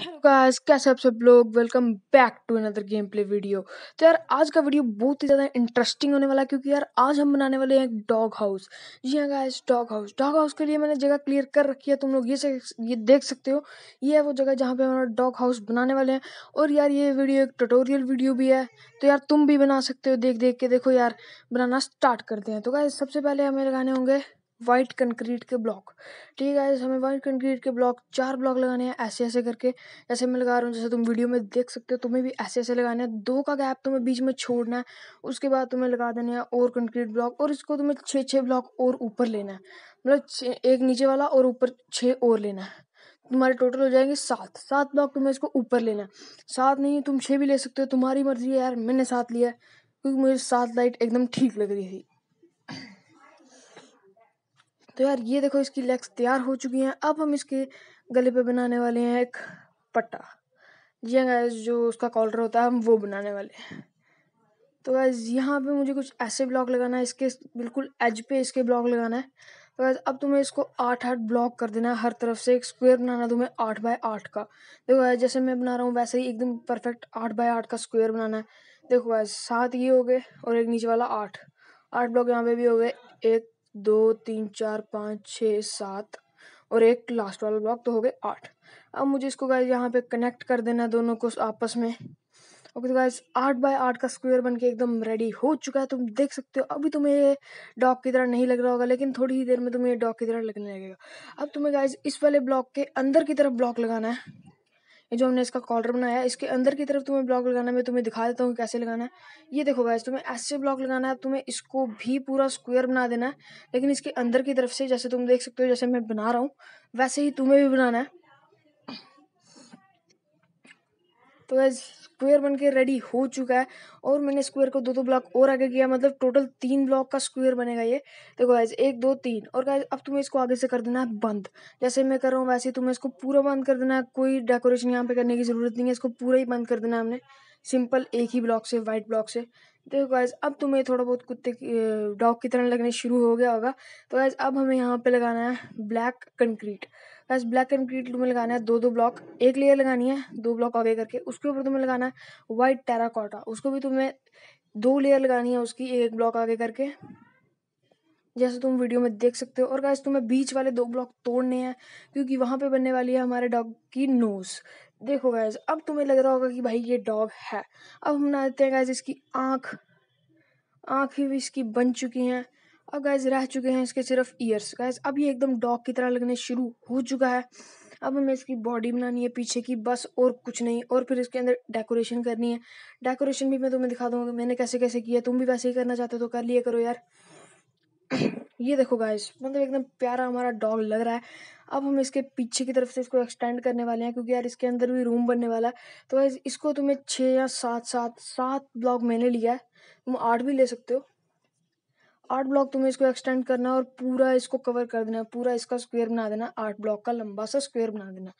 hello guys कैसे आप सब लोग welcome back to another gameplay video तो यार आज का वीडियो बहुत ही ज़्यादा इंटरेस्टिंग होने वाला है क्योंकि यार आज हम बनाने वाले हैं एक डॉग हाउस जी हाँ guys dog house dog house के लिए मैंने जगह क्लियर कर रखी है तुम लोग ये से ये देख सकते हो ये है वो जगह जहाँ पर हमारा डॉग हाउस बनाने वाले हैं और यार ये वीडियो एक टटोरियल वीडियो भी है तो यार तुम भी बना सकते हो देख देख के देखो यार बनाना स्टार्ट करते हैं तो गाइस सबसे पहले हमें लगाने होंगे वाइट कंक्रीट के ब्लॉक ठीक है हमें वाइट कंक्रीट के ब्लॉक चार ब्लॉक लगाने हैं ऐसे ऐसे करके ऐसे मैं लगा रहा हूँ जैसे तुम वीडियो में देख सकते हो तुम्हें भी ऐसे ऐसे लगाने हैं दो का गैप तुम्हें बीच में छोड़ना है उसके बाद तुम्हें लगा देने हैं और कंक्रीट ब्लॉक और इसको तुम्हें छः छः ब्लॉक और ऊपर लेना है मतलब एक नीचे वाला और ऊपर छः और लेना है तुम्हारे टोटल हो जाएंगे सात सात ब्लॉक तुम्हें इसको ऊपर लेना है सात नहीं तुम छः भी ले सकते हो तुम्हारी मर्जी है यार मैंने सात लिया है क्योंकि मुझे सात लाइट एकदम ठीक लग रही थी तो यार ये देखो इसकी लेग्स तैयार हो चुकी हैं अब हम इसके गले पे बनाने वाले हैं एक पट्टा जी गैस जो उसका कॉलर होता है हम वो बनाने वाले हैं तो गैस यहाँ पे मुझे कुछ ऐसे ब्लॉक लगाना है इसके बिल्कुल एज पे इसके ब्लॉक लगाना है तो गैस अब तुम्हें इसको आठ आठ ब्लॉक कर देना है हर तरफ से एक स्क्वायर बनाना तुम्हें आठ बाय आठ का देखो गैस जैसे मैं बना रहा हूँ वैसे ही एकदम परफेक्ट आठ बाय आठ का स्क्वायर बनाना है देखो गैस सात ये हो गए और एक नीचे वाला आठ आठ ब्लॉक यहाँ पे भी हो गए एक दो तीन चार पाँच छः सात और एक लास्ट वाला ब्लॉक तो हो गए आठ अब मुझे इसको गाइज यहाँ पे कनेक्ट कर देना है दोनों को आपस में ओके तो गाइज आठ बाय आठ का स्क्वायर बन के एकदम रेडी हो चुका है तुम देख सकते हो अभी तुम्हें ये डॉग की तरह नहीं लग रहा होगा लेकिन थोड़ी ही देर में तुम्हें ये डॉग की तरह लगने लगेगा अब तुम्हें गाइज इस वाले ब्लॉक के अंदर की तरफ ब्लॉक लगाना है जो हमने इसका कॉलर बनाया है इसके अंदर की तरफ तुम्हें ब्लॉक लगाना है मैं तुम्हें दिखा देता हूँ कैसे लगाना है ये देखो गाइस तुम्हें ऐसे ब्लॉक लगाना है तुम्हें इसको भी पूरा स्क्वायर बना देना है लेकिन इसके अंदर की तरफ से जैसे तुम देख सकते हो जैसे मैं बना रहा हूँ वैसे ही तुम्हें भी बनाना है तो गैस स्क्वायर बन के रेडी हो चुका है और मैंने स्क्वायर को दो दो ब्लॉक और आगे किया मतलब टोटल तीन ब्लॉक का स्क्वायर बनेगा ये देखो गाइज एक दो तीन और गाइज अब तुम्हें इसको आगे से कर देना है बंद जैसे मैं कर रहा हूँ वैसे तुम्हें इसको पूरा बंद कर देना है कोई डेकोरेशन यहाँ पे करने की ज़रूरत नहीं है इसको पूरा ही बंद कर देना है हमने सिंपल एक ही ब्लॉक से वाइट ब्लॉक से देखो गाइज अब तुम्हें थोड़ा बहुत कुत्ते डॉग की तरह लगने शुरू हो गया होगा तो गाइज अब हमें यहाँ पे लगाना है ब्लैक कंक्रीट बस ब्लैक एंड ग्रीन तुम्हें लगाना है दो दो ब्लॉक एक लेयर लगानी है दो ब्लॉक आगे करके उसके ऊपर तुम्हें लगाना है वाइट टेराकोटा उसको भी तुम्हें दो लेयर लगानी है उसकी एक ब्लॉक आगे करके जैसे तुम वीडियो में देख सकते हो और गाइस तुम्हें बीच वाले दो ब्लॉक तोड़ने हैं क्योंकि वहाँ पे बनने वाली है हमारे डॉग की नोज़ देखो गाइस अब तुम्हें लग रहा होगा कि भाई ये डॉग है अब हम देते हैं गाइस इसकी आँख आँख भी इसकी बन चुकी हैं और गैज़ रह चुके हैं इसके सिर्फ ईयर्स गैज़ अब ये एकदम डॉग की तरह लगने शुरू हो चुका है अब हमें इसकी बॉडी बनानी है पीछे की बस और कुछ नहीं और फिर इसके अंदर डेकोरेशन करनी है डेकोरेशन भी मैं तुम्हें दिखा दूँगा मैंने कैसे कैसे किया तुम भी वैसे ही करना चाहते हो तो कर लिए करो यार ये देखो गाइज मतलब एकदम प्यारा हमारा डॉग लग रहा है अब हम इसके पीछे की तरफ से इसको एक्सटेंड करने वाले हैं क्योंकि यार इसके अंदर भी रूम बनने वाला है तो गाइज़ इसको तुम्हें छः या सात सात सात ब्लॉग मैंने लिया है तुम आठ भी ले सकते हो आठ ब्लॉक तुम्हें इसको एक्सटेंड करना और पूरा इसको कवर कर देना पूरा इसका स्क्वायर बना देना आठ ब्लॉक का लंबा सा स्क्वायर बना देना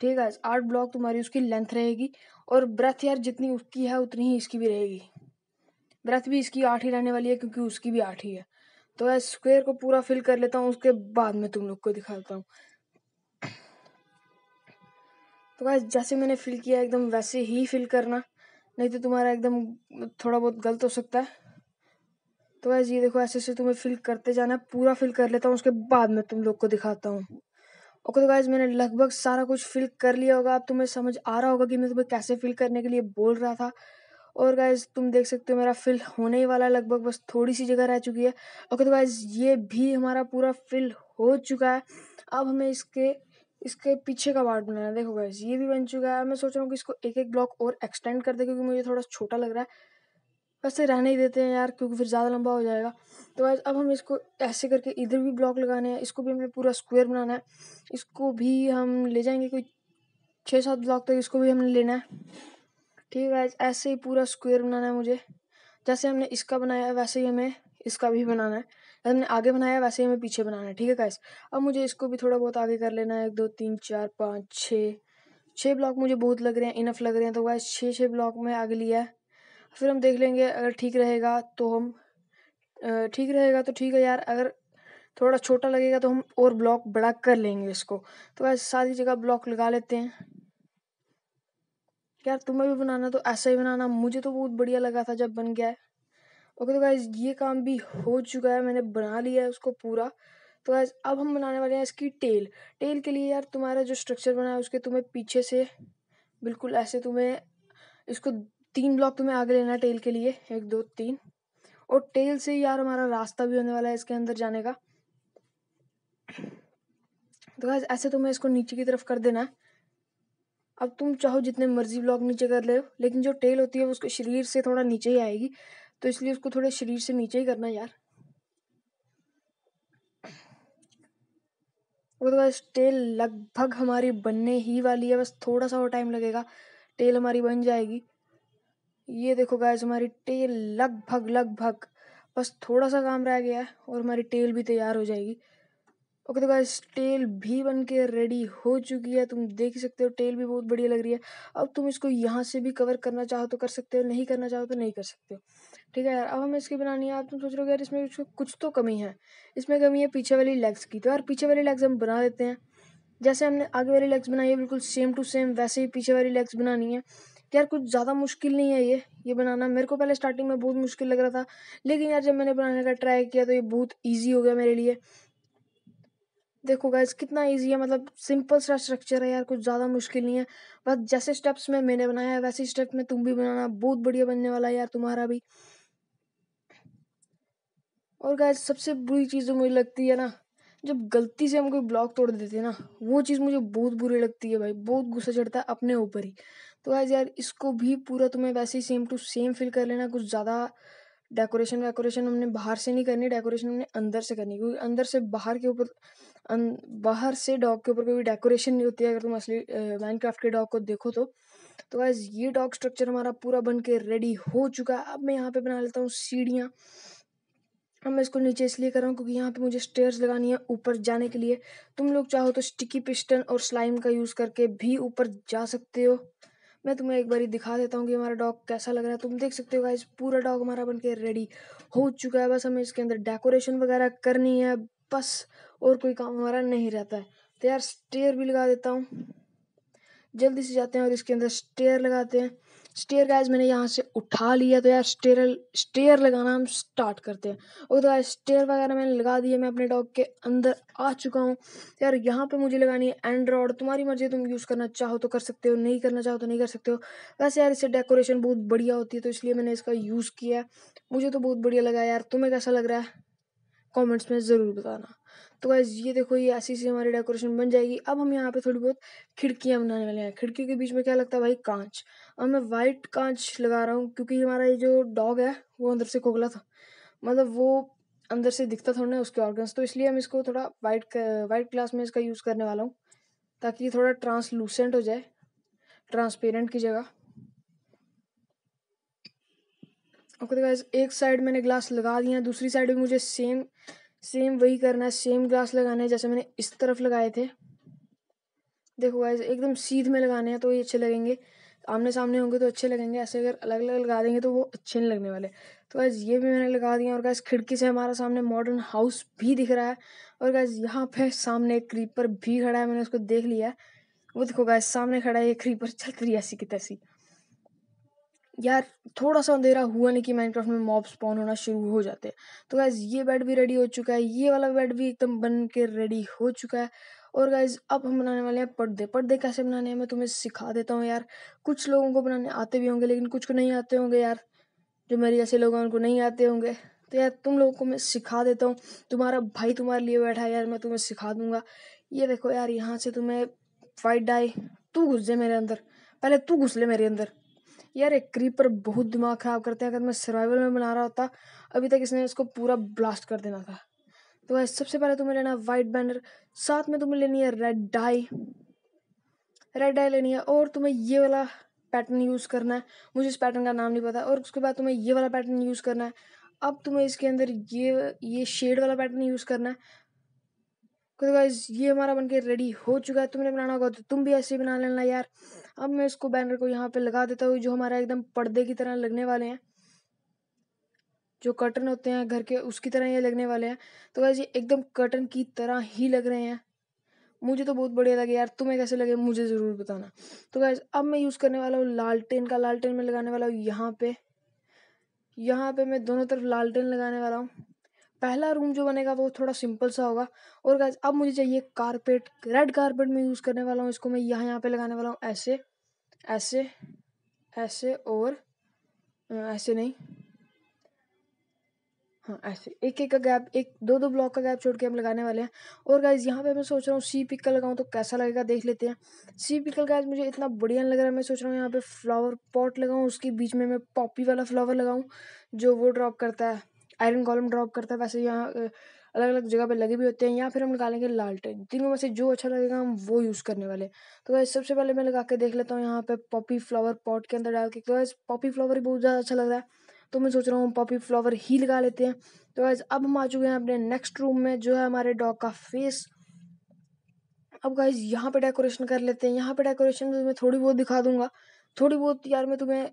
ठीक है आठ ब्लॉक तुम्हारी उसकी लेंथ रहेगी और ब्रेथ यार जितनी उसकी है उतनी ही इसकी भी रहेगी ब्रेथ भी इसकी आठ ही रहने वाली है क्योंकि उसकी भी आठ ही है तो यार स्क्वायर को पूरा फिल कर लेता हूँ उसके बाद में तुम लोग को दिखाता हूँ तो गैस जैसे मैंने फिल किया एकदम वैसे ही फिल करना नहीं तो तुम्हारा एकदम थोड़ा बहुत गलत हो सकता है तो वैसे ये देखो ऐसे ऐसे तुम्हें फिल करते जाना है पूरा फिल कर लेता हूँ उसके बाद में तुम लोग को दिखाता हूँ ओके तो गाइज मैंने लगभग सारा कुछ फिल कर लिया होगा अब तुम्हें समझ आ रहा होगा कि मैं तुम्हें कैसे फिल करने के लिए बोल रहा था और गाइज तुम देख सकते हो मेरा फिल होने ही वाला है लगभग बस थोड़ी सी जगह रह चुकी है ओके तो गाइज ये भी हमारा पूरा फिल हो चुका है अब हमें इसके इसके पीछे का पार्ट बनाना है देखो गाइज ये भी बन चुका है मैं सोच रहा हूँ कि इसको एक एक ब्लॉक और एक्सटेंड कर दे क्योंकि मुझे थोड़ा छोटा लग रहा है वैसे रहने ही देते हैं यार क्योंकि फिर ज़्यादा लंबा हो जाएगा तो आज अब हम इसको ऐसे करके इधर भी ब्लॉक लगाने हैं इसको भी हमें पूरा स्क्वायर बनाना है इसको भी हम ले जाएंगे कोई छः सात ब्लॉक तक इसको भी हमने लेना है ठीक है ऐसे ही पूरा स्क्वायर बनाना है मुझे जैसे हमने इसका बनाया है वैसे ही हमें इसका भी बनाना है जैसे हमने आगे बनाया वैसे ही हमें पीछे बनाना है ठीक है गाइस अब मुझे इसको भी थोड़ा बहुत आगे कर लेना है एक दो तीन चार पाँच छः छः ब्लॉक मुझे बहुत लग रहे हैं इनफ लग रहे हैं तो वैस छः छः ब्लॉक में आगे लिया है फिर हम देख लेंगे अगर ठीक रहेगा तो हम ठीक रहेगा तो ठीक है यार अगर थोड़ा छोटा लगेगा तो हम और ब्लॉक बड़ा कर लेंगे इसको तो ऐसे सारी जगह ब्लॉक लगा लेते हैं यार तुम्हें भी बनाना तो ऐसा ही बनाना मुझे तो बहुत बढ़िया लगा था जब बन गया है ओके तो गाइज ये काम भी हो चुका है मैंने बना लिया है उसको पूरा तो गाइज अब हम बनाने वाले हैं इसकी टेल टेल के लिए यार तुम्हारा जो स्ट्रक्चर बना है उसके तुम्हें पीछे से बिल्कुल ऐसे तुम्हें इसको तीन ब्लॉक तुम्हें तो आगे लेना है टेल के लिए एक दो तीन और टेल से यार हमारा रास्ता भी होने वाला है इसके अंदर जाने का तो गाइस ऐसे तुम्हें तो इसको नीचे की तरफ कर देना है अब तुम चाहो जितने मर्जी ब्लॉक नीचे कर ले लेकिन जो टेल होती है उसके शरीर से थोड़ा नीचे ही आएगी तो इसलिए उसको थोड़े शरीर से नीचे ही करना यार तो बाद टेल लगभग हमारी बनने ही वाली है बस थोड़ा सा और टाइम लगेगा टेल हमारी बन जाएगी ये देखो गाय हमारी टेल लगभग लगभग बस थोड़ा सा काम रह गया है और हमारी टेल भी तैयार हो जाएगी ओके तो गैस टेल भी बन के रेडी हो चुकी है तुम देख सकते हो टेल भी बहुत बढ़िया लग रही है अब तुम इसको यहाँ से भी कवर करना चाहो तो कर सकते हो नहीं करना चाहो तो नहीं कर सकते हो ठीक है यार अब हमें इसकी बनानी है आप तुम सोच रहे हो यार इसमें कुछ तो कमी है इसमें कमी है पीछे वाली लेग्स की तो यार पीछे वाली लेग्स हम बना देते हैं जैसे हमने आगे वाली लेग्स बनाई है बिल्कुल सेम टू सेम वैसे ही पीछे वाली लेग्स बनानी है यार कुछ ज़्यादा मुश्किल नहीं है ये ये बनाना मेरे को पहले स्टार्टिंग में बहुत मुश्किल लग रहा था लेकिन यार जब मैंने बनाने का ट्राई किया तो ये बहुत ईजी हो गया मेरे लिए देखो गाइज कितना ईजी है मतलब सिंपल सा स्ट्रक्चर है यार कुछ ज़्यादा मुश्किल नहीं है बस जैसे स्टेप्स में मैंने बनाया है वैसे स्टेप में तुम भी बनाना बहुत बढ़िया बनने वाला है यार तुम्हारा भी और गाइज सबसे बुरी चीज़ जो मुझे लगती है ना जब गलती से हम कोई ब्लॉक तोड़ देते हैं ना वो चीज़ मुझे बहुत बुरी लगती है भाई बहुत गुस्सा चढ़ता है अपने ऊपर ही तो गाइस यार इसको भी पूरा तुम्हें वैसे ही सेम टू सेम फिल कर लेना कुछ ज़्यादा डेकोरेशन वेकोरेशन हमने बाहर से नहीं करनी डेकोरेशन हमने अंदर से करनी क्योंकि अंदर से बाहर के ऊपर अं, बाहर से डॉग के ऊपर कोई डेकोरेशन नहीं होती है अगर तुम असली माइनक्राफ्ट के डॉग को देखो तो तो गाइज ये डॉग स्ट्रक्चर हमारा पूरा बन के रेडी हो चुका है अब मैं यहाँ पे बना लेता हूँ सीढ़ियाँ अब मैं इसको नीचे इसलिए कर रहा हूँ क्योंकि यहाँ पे मुझे स्टेयर्स लगानी है ऊपर जाने के लिए तुम लोग चाहो तो स्टिकी पिस्टन और स्लाइम का यूज़ करके भी ऊपर जा सकते हो मैं तुम्हें एक बार दिखा देता हूँ कि हमारा डॉग कैसा लग रहा है तुम देख सकते हो गाइस पूरा डॉग हमारा बन के रेडी हो चुका है बस हमें इसके अंदर डेकोरेशन वगैरह करनी है बस और कोई काम हमारा नहीं रहता है तो यार स्टेयर भी लगा देता हूँ जल्दी से जाते हैं और इसके अंदर स्टेयर लगाते हैं स्टेयर गाइज मैंने यहाँ से उठा लिया तो यार स्टेयर स्टेयर लगाना हम स्टार्ट करते हैं उसके तो यार स्टेयर वगैरह मैंने लगा दिए मैं अपने डॉग के अंदर आ चुका हूँ यार यहाँ पे मुझे लगानी है एंड्रॉयड तुम्हारी मर्जी तुम यूज़ करना चाहो तो कर सकते हो नहीं करना चाहो तो नहीं कर सकते हो वैसे यार इससे डेकोरेशन बहुत बढ़िया होती है तो इसलिए मैंने इसका यूज़ किया मुझे तो बहुत बढ़िया लगा यार तुम्हें कैसा लग रहा है कॉमेंट्स में ज़रूर बताना तो गाइज ये देखो ये ऐसी सी हमारी डेकोरेशन बन जाएगी अब हम यहाँ पे थोड़ी बहुत खिड़कियाँ बनाने वाले हैं खिड़कियों के बीच में क्या लगता है भाई कांच और मैं वाइट कांच लगा रहा हूँ क्योंकि हमारा ये जो डॉग है वो अंदर से खोखला था मतलब वो अंदर से दिखता था ना उसके ऑर्गन्स तो इसलिए हम इसको थोड़ा वाइट वाइट ग्लास में इसका यूज़ करने वाला हूँ ताकि ये थोड़ा ट्रांसलूसेंट हो जाए ट्रांसपेरेंट की जगह ओके तो गाइज एक साइड मैंने ग्लास लगा दिया दूसरी साइड भी मुझे सेम सेम वही करना है सेम ग्लास लगाना है जैसे मैंने इस तरफ लगाए थे देखो गाइज एकदम सीध में लगाने हैं तो ये अच्छे लगेंगे आमने सामने होंगे तो अच्छे लगेंगे ऐसे अगर अलग अलग लगा देंगे तो वो अच्छे नहीं लगने वाले तो गैज़ ये भी मैंने लगा दिया और गैस खिड़की से हमारा सामने मॉडर्न हाउस भी दिख रहा है और गैस यहाँ पे सामने एक क्रीपर भी खड़ा है मैंने उसको देख लिया वो देखो गैस सामने खड़ा है ये क्रीपर चल रही ऐसी की तैसी यार थोड़ा सा अंधेरा हुआ नहीं कि माइनक्राफ्ट में मॉब स्पॉन होना शुरू हो जाते हैं तो गैज़ ये बेड भी रेडी हो चुका है ये वाला बेड भी एकदम बन के रेडी हो चुका है और गाइज अब हम बनाने वाले हैं पर्दे पर्दे कैसे बनाने हैं मैं तुम्हें सिखा देता हूँ यार कुछ लोगों को बनाने आते भी होंगे लेकिन कुछ को नहीं आते होंगे यार जो मेरे जैसे लोग हैं उनको नहीं आते होंगे तो यार तुम लोगों को मैं सिखा देता हूँ तुम्हारा भाई तुम्हारे लिए बैठा है यार मैं तुम्हें सिखा दूंगा ये देखो यार यहाँ से तुम्हें फाइट डाई तू घुस जाए मेरे अंदर पहले तू घुस ले मेरे अंदर यार एक क्रीपर बहुत दिमाग ख़राब करते हैं अगर मैं सर्वाइवल में बना रहा होता अभी तक इसने उसको पूरा ब्लास्ट कर देना था तो भाई सबसे पहले तुम्हें लेना है वाइट बैनर साथ में तुम्हें लेनी है रेड डाई रेड डाई लेनी है और तुम्हें ये वाला पैटर्न यूज़ करना है मुझे इस पैटर्न का नाम नहीं पता और उसके बाद तुम्हें ये वाला पैटर्न यूज़ करना है अब तुम्हें इसके अंदर ये ये शेड वाला पैटर्न यूज़ करना है तो ये हमारा बनके रेडी हो चुका है तुमने बनाना होगा तो तुम भी ऐसे ही बना लेना यार अब मैं इसको बैनर को यहाँ पे लगा देता हूँ जो हमारा एकदम पर्दे की तरह लगने वाले हैं जो कर्टन होते हैं घर के उसकी तरह ये लगने वाले हैं तो वैसे एकदम कर्टन की तरह ही लग रहे हैं मुझे तो बहुत बढ़िया लगे यार तुम्हें कैसे लगे मुझे ज़रूर बताना तो वैसे अब मैं यूज़ करने वाला हूँ लालटेन का लालटेन में लगाने वाला हूँ यहाँ पे यहाँ पे मैं दोनों तरफ लालटेन लगाने वाला हूँ पहला रूम जो बनेगा वो थोड़ा सिंपल सा होगा और गाइज अब मुझे चाहिए कारपेट रेड कारपेट में यूज़ करने वाला हूँ इसको मैं यहाँ यहाँ पे लगाने वाला हूँ ऐसे ऐसे ऐसे और ऐसे नहीं हाँ ऐसे एक एक का गैप एक दो दो ब्लॉक का गैप छोड़ के हम लगाने वाले हैं और गाइज यहाँ पे मैं सोच रहा हूँ सी पिकल लगाऊँ तो कैसा लगेगा देख लेते हैं सी पिकल गाइज मुझे इतना बढ़िया लग रहा है मैं सोच रहा हूँ यहाँ पे फ्लावर पॉट लगाऊँ उसके बीच में मैं पॉपी वाला फ्लावर लगाऊँ जो वो ड्रॉप करता है आयरन कॉलम ड्रॉप करता है वैसे यहाँ अलग अलग जगह पे लगे भी होते हैं या फिर हम निकालेंगे लालटेन तीनों में से जो अच्छा लगेगा हम वो यूज़ करने वाले तो वैसे सबसे पहले मैं लगा के देख लेता हूँ यहाँ पे पॉपी फ्लावर पॉट के अंदर डाल के तो वैसे पॉपी फ्लावर ही बहुत ज़्यादा अच्छा लग रहा है तो मैं सोच रहा हूँ पॉपी फ्लावर ही लगा लेते हैं तो वैसे अब हम आ चुके हैं अपने नेक्स्ट रूम में जो है हमारे डॉग का फेस अब गाइज यहाँ पे डेकोरेशन कर लेते हैं यहाँ पे डेकोरेशन तो मैं थोड़ी बहुत दिखा दूंगा थोड़ी बहुत यार मैं तुम्हें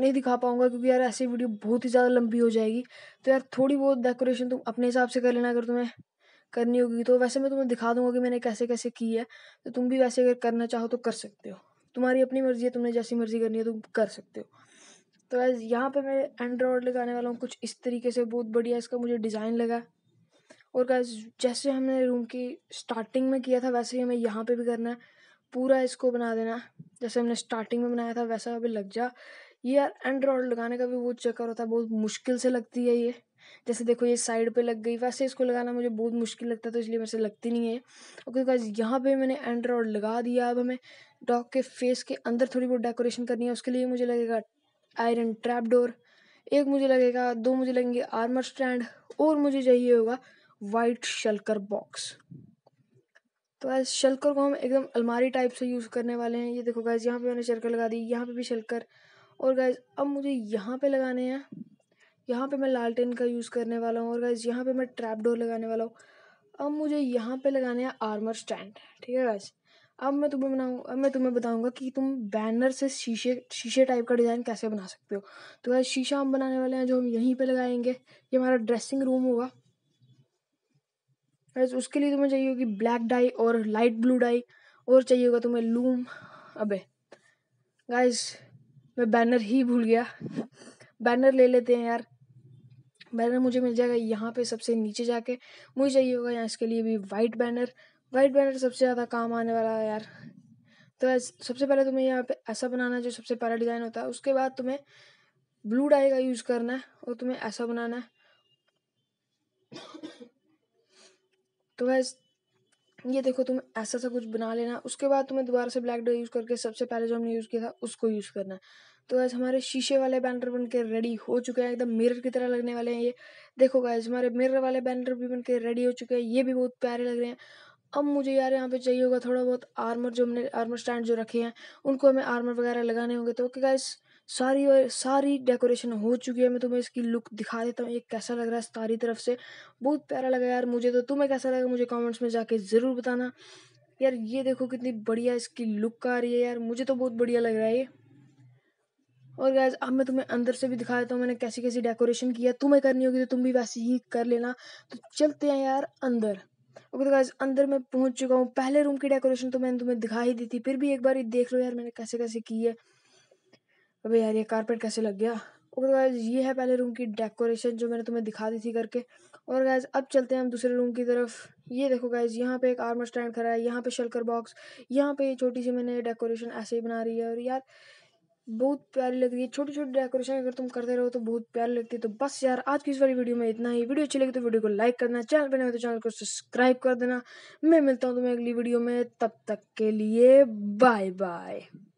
नहीं दिखा पाऊंगा क्योंकि यार ऐसी वीडियो बहुत ही ज़्यादा लंबी हो जाएगी तो यार थोड़ी बहुत डेकोरेशन तुम अपने हिसाब से कर लेना अगर तुम्हें करनी होगी तो वैसे मैं तुम्हें दिखा दूंगा कि मैंने कैसे कैसे की है तो तुम भी वैसे अगर करना चाहो तो कर सकते हो तुम्हारी अपनी मर्ज़ी है तुमने जैसी मर्ज़ी करनी है तुम कर सकते हो तो एज यहाँ पर मैं एंड्रॉयड लगाने वाला हूँ कुछ इस तरीके से बहुत बढ़िया इसका मुझे डिज़ाइन लगा और क्या जैसे हमने रूम की स्टार्टिंग में किया था वैसे ही हमें यहाँ पर भी करना है पूरा इसको बना देना है जैसे हमने स्टार्टिंग में बनाया था वैसा अभी लग जा ये यार एंड रॉड लगाने का भी बहुत चक्कर होता है बहुत मुश्किल से लगती है ये जैसे देखो ये साइड पे लग गई वैसे इसको लगाना मुझे बहुत मुश्किल लगता था तो इसलिए मेरे से लगती नहीं है ओके गाइज यहाँ पे मैंने एंड रॉड लगा दिया अब हमें डॉग के फेस के अंदर थोड़ी बहुत डेकोरेशन करनी है उसके लिए मुझे लगेगा आयरन ट्रैप डोर एक मुझे लगेगा दो मुझे लगेंगे आर्मर स्टैंड और मुझे चाहिए होगा वाइट शलकर बॉक्स तो आज शलकर को हम एकदम अलमारी टाइप से यूज़ करने वाले हैं ये देखो गैस यहाँ पे मैंने शलकर लगा दी यहाँ पे भी शलकर और गाइज अब मुझे यहाँ पे लगाने हैं यहाँ पे मैं लालटेन का यूज़ करने वाला हूँ और गाइज यहाँ पे मैं ट्रैप डोर लगाने वाला हूँ अब मुझे यहाँ पे लगाने हैं आर्मर स्टैंड ठीक है गाइज अब मैं तुम्हें बनाऊँ अब मैं तुम्हें बताऊँगा कि तुम बैनर से शीशे शीशे टाइप का डिज़ाइन कैसे बना सकते हो तो गाइज शीशा हम बनाने वाले हैं जो हम यहीं पर लगाएंगे ये हमारा ड्रेसिंग रूम होगा गैज़ उसके लिए तुम्हें चाहिए होगी ब्लैक डाई और लाइट ब्लू डाई और चाहिए होगा तुम्हें लूम अबे गाइज मैं बैनर ही भूल गया बैनर ले लेते हैं यार बैनर मुझे मिल जाएगा यहाँ पे सबसे नीचे जाके मुझे चाहिए होगा यहाँ इसके लिए भी वाइट बैनर वाइट बैनर सबसे ज़्यादा काम आने वाला है यार तो सबसे पहले तुम्हें यहाँ पे ऐसा बनाना जो सबसे पहला डिज़ाइन होता है उसके बाद तुम्हें ब्लू डाई का यूज़ करना है और तुम्हें ऐसा बनाना है तो वैसे ये देखो तुम ऐसा सा कुछ बना लेना उसके बाद तुम्हें दोबारा से ब्लैक डो यूज़ करके सबसे पहले जो हमने यूज़ किया था उसको यूज़ करना तो आज हमारे शीशे वाले बैनर बन के रेडी हो चुके हैं एकदम मिरर की तरह लगने वाले हैं ये देखो गाइज हमारे मिरर वाले बैनर भी बन के रेडी हो चुके हैं ये भी बहुत प्यारे लग रहे हैं अब मुझे यार यहाँ पे चाहिए होगा थोड़ा बहुत आर्मर जो हमने आर्मर स्टैंड जो रखे हैं उनको हमें आर्मर वगैरह लगाने होंगे तो ओके गाइस सारी और सारी डेकोरेशन हो चुकी है मैं तुम्हें इसकी लुक दिखा देता हूँ ये कैसा लग रहा है सारी तरफ से बहुत प्यारा लगा यार मुझे तो तुम्हें कैसा लगा मुझे कमेंट्स में जाके ज़रूर बताना यार ये देखो कितनी बढ़िया इसकी लुक आ रही है यार मुझे तो बहुत बढ़िया लग रहा है ये और गैज अब मैं तुम्हें अंदर से भी दिखा देता हूँ मैंने कैसी कैसी डेकोरेशन किया तुम्हें करनी होगी तो तुम भी वैसे ही कर लेना तो चलते हैं यार अंदर ओके तो गैज अंदर मैं पहुंच चुका हूँ पहले रूम की डेकोरेशन तो मैंने तुम्हें दिखा ही दी थी फिर भी एक बार देख लो यार मैंने कैसे कैसे की है अबे यार ये कारपेट कैसे लग गया और गैज ये है पहले रूम की डेकोरेशन जो मैंने तुम्हें दिखा दी थी करके और गैज अब चलते हैं हम दूसरे रूम की तरफ ये देखो गैज यहाँ पे एक आर्मर स्टैंड खड़ा है यहाँ पे शलकर बॉक्स यहाँ पे छोटी सी मैंने डेकोरेशन ऐसे ही बना रही है और यार बहुत प्यारी लगती है छोटी छोटी डेकोरेशन अगर तुम करते रहो तो बहुत प्यारी लगती है तो बस यार आज की इस वाली वीडियो में इतना ही वीडियो अच्छी लगी तो वीडियो को लाइक करना चैनल पर नहीं तो चैनल को सब्सक्राइब कर देना मैं मिलता हूँ तुम्हें अगली वीडियो में तब तक के लिए बाय बाय